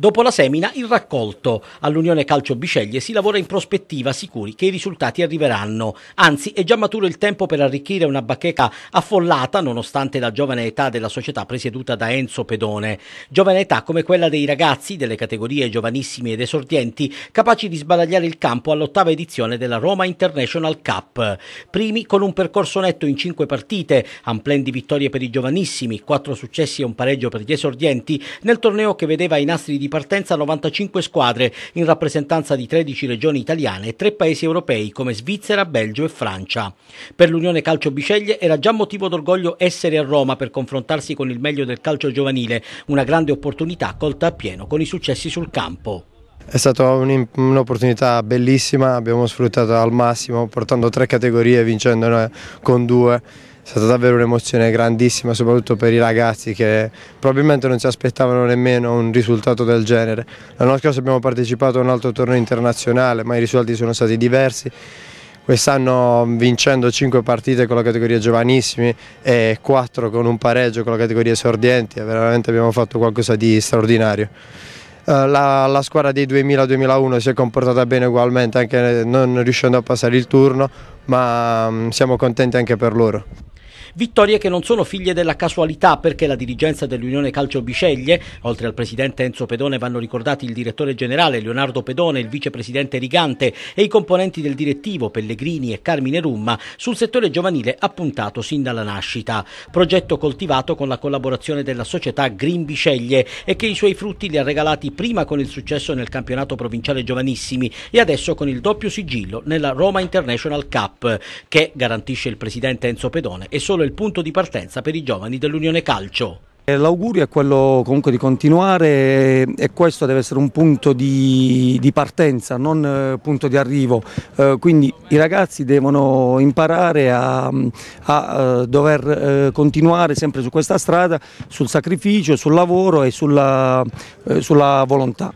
Dopo la semina, il raccolto. All'Unione Calcio Biceglie si lavora in prospettiva, sicuri che i risultati arriveranno. Anzi, è già maturo il tempo per arricchire una bacheca affollata, nonostante la giovane età della società presieduta da Enzo Pedone. Giovane età come quella dei ragazzi delle categorie giovanissimi ed esordienti, capaci di sbaragliare il campo all'ottava edizione della Roma International Cup. Primi con un percorso netto in cinque partite, amplendi vittorie per i giovanissimi, quattro successi e un pareggio per gli esordienti, nel torneo che vedeva i nastri di di partenza 95 squadre in rappresentanza di 13 regioni italiane e 3 paesi europei come Svizzera, Belgio e Francia. Per l'Unione Calcio Biceglie era già motivo d'orgoglio essere a Roma per confrontarsi con il meglio del calcio giovanile, una grande opportunità colta appieno con i successi sul campo. È stata un'opportunità bellissima, abbiamo sfruttato al massimo portando tre categorie e vincendone con due è stata davvero un'emozione grandissima, soprattutto per i ragazzi che probabilmente non si aspettavano nemmeno un risultato del genere. L'anno scorso abbiamo partecipato a un altro torneo internazionale, ma i risultati sono stati diversi. Quest'anno vincendo 5 partite con la categoria giovanissimi e 4 con un pareggio con la categoria esordienti, eh, veramente abbiamo fatto qualcosa di straordinario. Eh, la, la, squadra dei 2000-2001 si è comportata bene ugualmente, anche non riuscendo a passare il turno, ma mm, siamo contenti anche per loro. Vittorie che non sono figlie della casualità perché la dirigenza dell'Unione Calcio Bisceglie, oltre al presidente Enzo Pedone vanno ricordati il direttore generale Leonardo Pedone, il vicepresidente Rigante e i componenti del direttivo Pellegrini e Carmine Rumma sul settore giovanile ha puntato sin dalla nascita. Progetto coltivato con la collaborazione della società Green Bisceglie e che i suoi frutti li ha regalati prima con il successo nel campionato provinciale giovanissimi e adesso con il doppio sigillo nella Roma International Cup che garantisce il presidente Enzo Pedone e solo solo il punto di partenza per i giovani dell'Unione Calcio. Eh, l'augurio è quello comunque di continuare e questo deve essere un punto di, di partenza, non eh, punto di arrivo, eh, quindi i ragazzi devono imparare a, a, dover continuare sempre su questa strada, sul sacrificio, sul lavoro e sulla, sulla volontà.